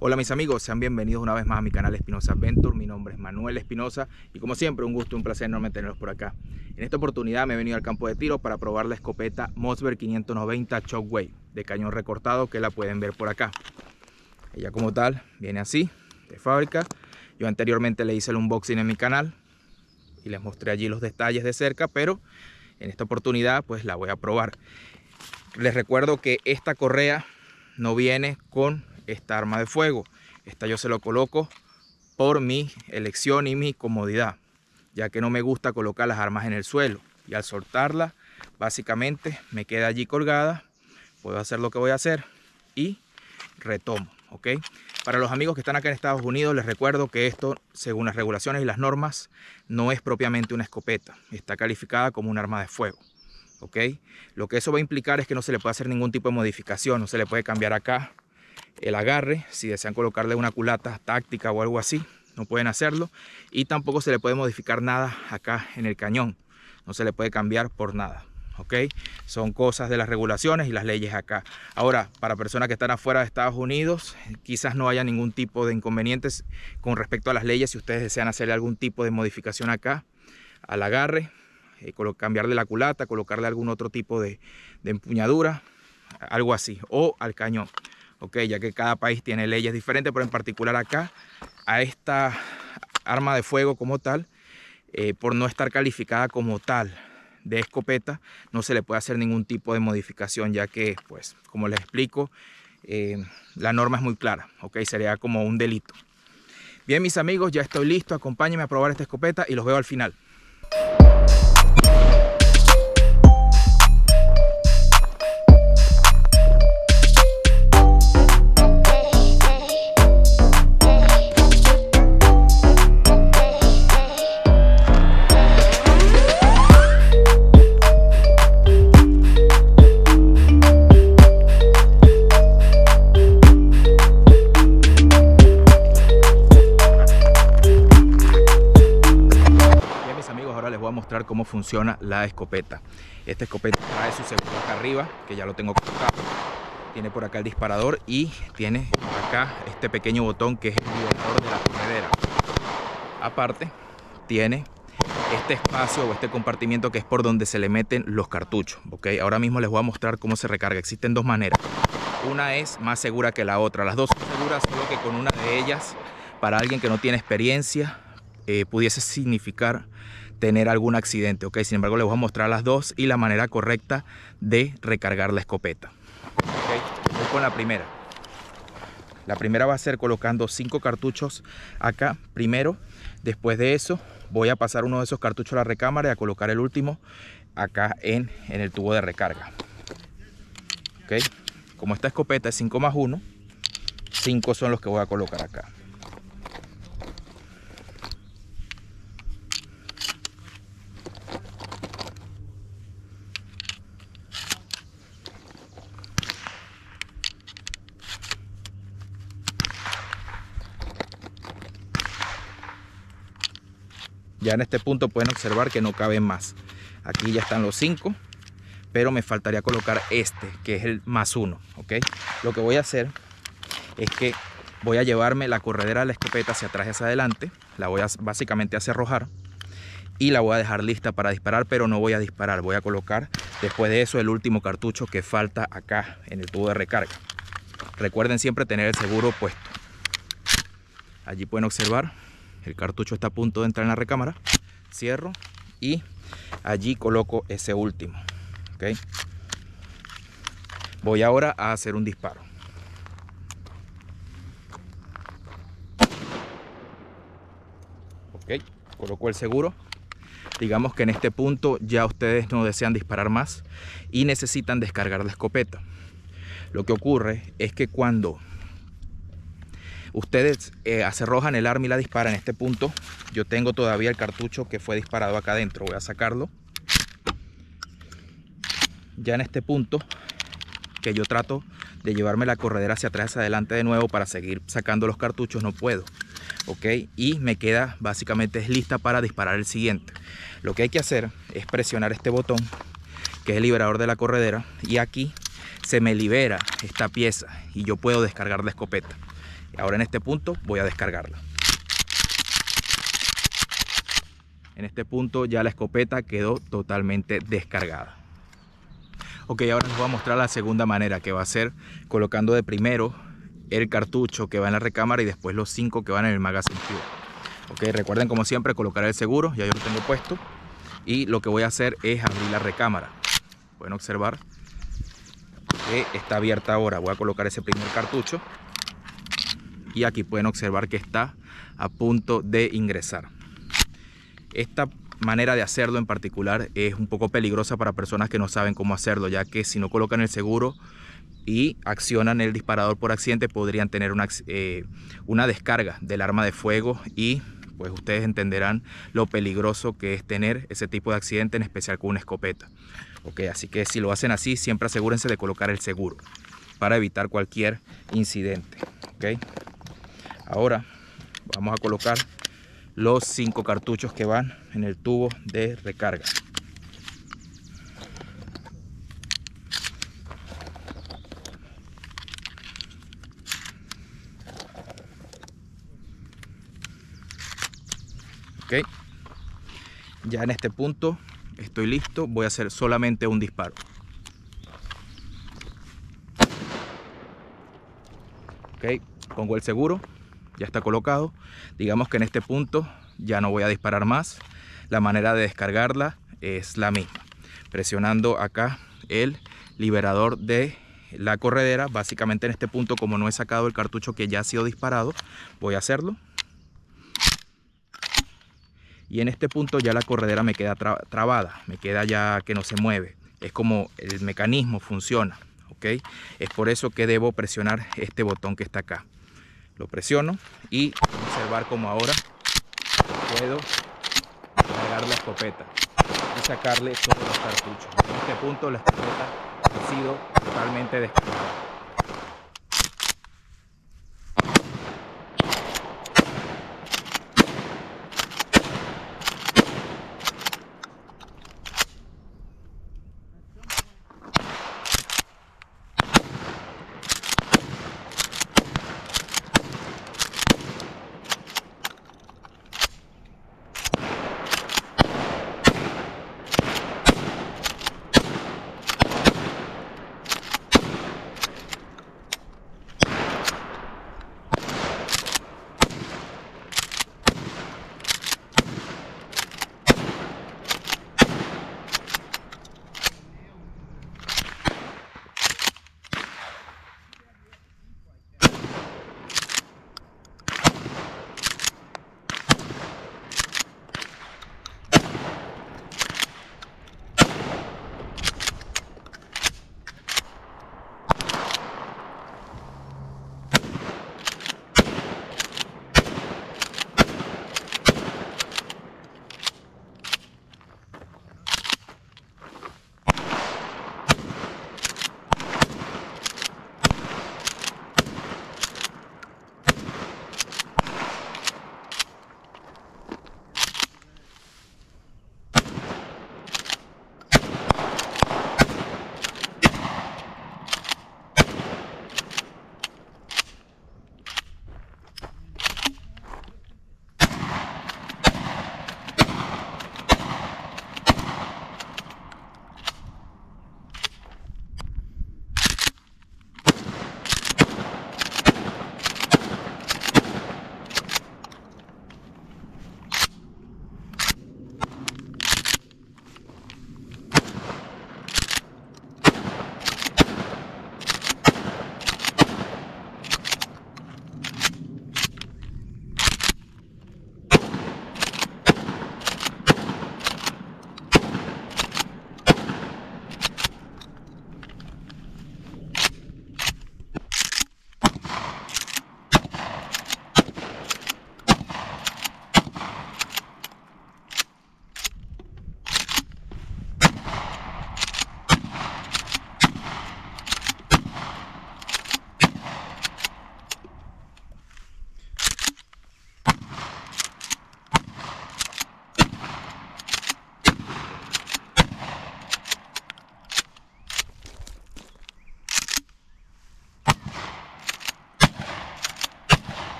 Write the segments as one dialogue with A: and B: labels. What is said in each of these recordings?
A: Hola mis amigos, sean bienvenidos una vez más a mi canal Espinosa Adventure, mi nombre es Manuel Espinosa y como siempre un gusto, un placer enorme tenerlos por acá. En esta oportunidad me he venido al campo de tiro para probar la escopeta Mosberg 590 Shockwave de cañón recortado que la pueden ver por acá. Ella como tal viene así, de fábrica. Yo anteriormente le hice el unboxing en mi canal y les mostré allí los detalles de cerca, pero en esta oportunidad pues la voy a probar. Les recuerdo que esta correa no viene con esta arma de fuego. Esta yo se lo coloco por mi elección y mi comodidad, ya que no me gusta colocar las armas en el suelo. Y al soltarla, básicamente me queda allí colgada, puedo hacer lo que voy a hacer y retomo. ¿ok? Para los amigos que están acá en Estados Unidos, les recuerdo que esto, según las regulaciones y las normas, no es propiamente una escopeta. Está calificada como un arma de fuego. ¿ok? Lo que eso va a implicar es que no se le puede hacer ningún tipo de modificación, no se le puede cambiar acá, el agarre, si desean colocarle una culata táctica o algo así, no pueden hacerlo. Y tampoco se le puede modificar nada acá en el cañón, no se le puede cambiar por nada. ¿ok? Son cosas de las regulaciones y las leyes acá. Ahora, para personas que están afuera de Estados Unidos, quizás no haya ningún tipo de inconvenientes con respecto a las leyes si ustedes desean hacerle algún tipo de modificación acá al agarre, eh, cambiarle la culata, colocarle algún otro tipo de, de empuñadura, algo así, o al cañón ya que cada país tiene leyes diferentes, pero en particular acá, a esta arma de fuego como tal, eh, por no estar calificada como tal de escopeta, no se le puede hacer ningún tipo de modificación, ya que, pues, como les explico, eh, la norma es muy clara, ok, sería como un delito. Bien, mis amigos, ya estoy listo, acompáñenme a probar esta escopeta y los veo al final. les voy a mostrar cómo funciona la escopeta. Esta escopeta trae su seguro acá arriba, que ya lo tengo colocado. Tiene por acá el disparador y tiene acá este pequeño botón que es el liberador de la comedera. Aparte, tiene este espacio o este compartimiento que es por donde se le meten los cartuchos. ¿ok? Ahora mismo les voy a mostrar cómo se recarga. Existen dos maneras. Una es más segura que la otra. Las dos son seguras, solo que con una de ellas, para alguien que no tiene experiencia, eh, pudiese significar tener algún accidente. ¿ok? Sin embargo, les voy a mostrar las dos y la manera correcta de recargar la escopeta. Voy con la primera. La primera va a ser colocando cinco cartuchos acá primero. Después de eso voy a pasar uno de esos cartuchos a la recámara y a colocar el último acá en, en el tubo de recarga. ¿Ok? Como esta escopeta es 5 más 1, 5 son los que voy a colocar acá. Ya en este punto pueden observar que no caben más. Aquí ya están los cinco pero me faltaría colocar este, que es el más uno Lo que voy a hacer es que voy a llevarme la corredera de la escopeta hacia atrás y hacia adelante. La voy a básicamente hacer arrojar y la voy a dejar lista para disparar, pero no voy a disparar. Voy a colocar después de eso el último cartucho que falta acá en el tubo de recarga. Recuerden siempre tener el seguro puesto. Allí pueden observar el cartucho está a punto de entrar en la recámara cierro y allí coloco ese último voy ahora a hacer un disparo coloco el seguro digamos que en este punto ya ustedes no desean disparar más y necesitan descargar la escopeta lo que ocurre es que cuando Ustedes eh, acerrojan el arma y la disparan. En este punto yo tengo todavía el cartucho que fue disparado acá adentro. Voy a sacarlo. Ya en este punto que yo trato de llevarme la corredera hacia atrás, hacia adelante de nuevo para seguir sacando los cartuchos, no puedo. ¿Ok? Y me queda básicamente lista para disparar el siguiente. Lo que hay que hacer es presionar este botón, que es el liberador de la corredera, y aquí se me libera esta pieza y yo puedo descargar la escopeta. Ahora en este punto voy a descargarla. En este punto ya la escopeta quedó totalmente descargada. Ok, ahora les voy a mostrar la segunda manera que va a ser colocando de primero el cartucho que va en la recámara y después los cinco que van en el magazine fuel. Ok, recuerden como siempre colocar el seguro, ya yo lo tengo puesto. Y lo que voy a hacer es abrir la recámara. Pueden observar que está abierta ahora. Voy a colocar ese primer cartucho y aquí pueden observar que está a punto de ingresar. Esta manera de hacerlo en particular es un poco peligrosa para personas que no saben cómo hacerlo, ya que si no colocan el seguro y accionan el disparador por accidente podrían tener una, eh, una descarga del arma de fuego y pues ustedes entenderán lo peligroso que es tener ese tipo de accidente, en especial con una escopeta. así que si lo hacen así, siempre asegúrense de colocar el seguro para evitar cualquier incidente. Okay. Ahora vamos a colocar los cinco cartuchos que van en el tubo de recarga. Okay. Ya en este punto estoy listo, voy a hacer solamente un disparo. Ok, pongo el seguro ya está colocado. Digamos que en este punto ya no voy a disparar más. La manera de descargarla es la misma. Presionando acá el liberador de la corredera. Básicamente en este punto, como no he sacado el cartucho que ya ha sido disparado, voy a hacerlo. Y en este punto ya la corredera me queda trabada, me queda ya que no se mueve. Es como el mecanismo funciona. ¿ok? Es por eso que debo presionar este botón que está acá lo presiono y observar como ahora puedo cargar la escopeta y sacarle todos los cartuchos. En este punto la escopeta ha sido totalmente descargada.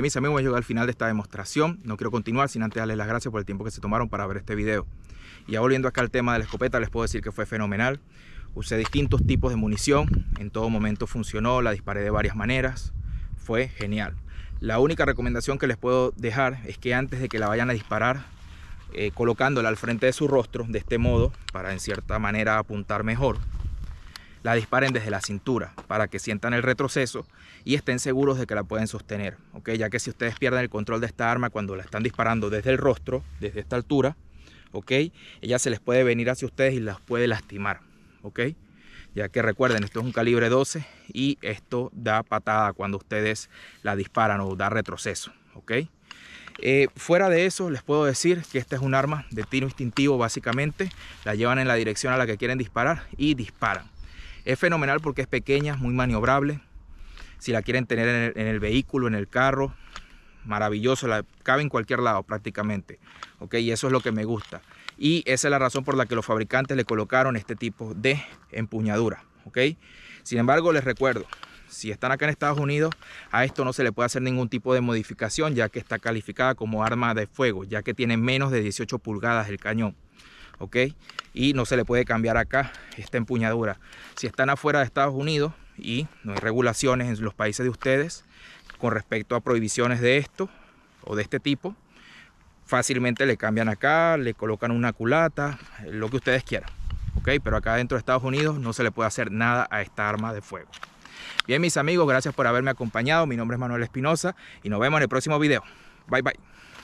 A: Eh, mis amigos, hemos al final de esta demostración. No quiero continuar sin antes darles las gracias por el tiempo que se tomaron para ver este video. Y ya volviendo acá al tema de la escopeta, les puedo decir que fue fenomenal. Usé distintos tipos de munición, en todo momento funcionó, la disparé de varias maneras, fue genial. La única recomendación que les puedo dejar es que antes de que la vayan a disparar, eh, colocándola al frente de su rostro, de este modo, para en cierta manera apuntar mejor, la disparen desde la cintura para que sientan el retroceso y estén seguros de que la pueden sostener, Ya que si ustedes pierden el control de esta arma cuando la están disparando desde el rostro, desde esta altura, ¿ok? Ella se les puede venir hacia ustedes y las puede lastimar, Ya que recuerden, esto es un calibre 12 y esto da patada cuando ustedes la disparan o da retroceso, eh, fuera de eso, les puedo decir que esta es un arma de tiro instintivo básicamente. La llevan en la dirección a la que quieren disparar y disparan. Es fenomenal porque es pequeña, muy maniobrable. Si la quieren tener en el, vehículo, en el carro, maravilloso, cabe en cualquier lado prácticamente. ¿ok? Y eso es lo que me gusta. Y esa es la razón por la que los fabricantes le colocaron este tipo de empuñadura. ¿ok? Sin embargo, les recuerdo, si están acá en Estados Unidos, a esto no se le puede hacer ningún tipo de modificación ya que está calificada como arma de fuego, ya que tiene menos de 18 pulgadas el cañón. ¿ok? Y no se le puede cambiar acá esta empuñadura. Si están afuera de Estados Unidos y no hay regulaciones en los países de ustedes con respecto a prohibiciones de esto o de este tipo, fácilmente le cambian acá, le colocan una culata, lo que ustedes quieran. ¿ok? Pero acá dentro de Estados Unidos no se le puede hacer nada a esta arma de fuego. Bien, mis amigos, gracias por haberme acompañado. Mi nombre es Manuel Espinosa y nos vemos en el próximo video. Bye, bye.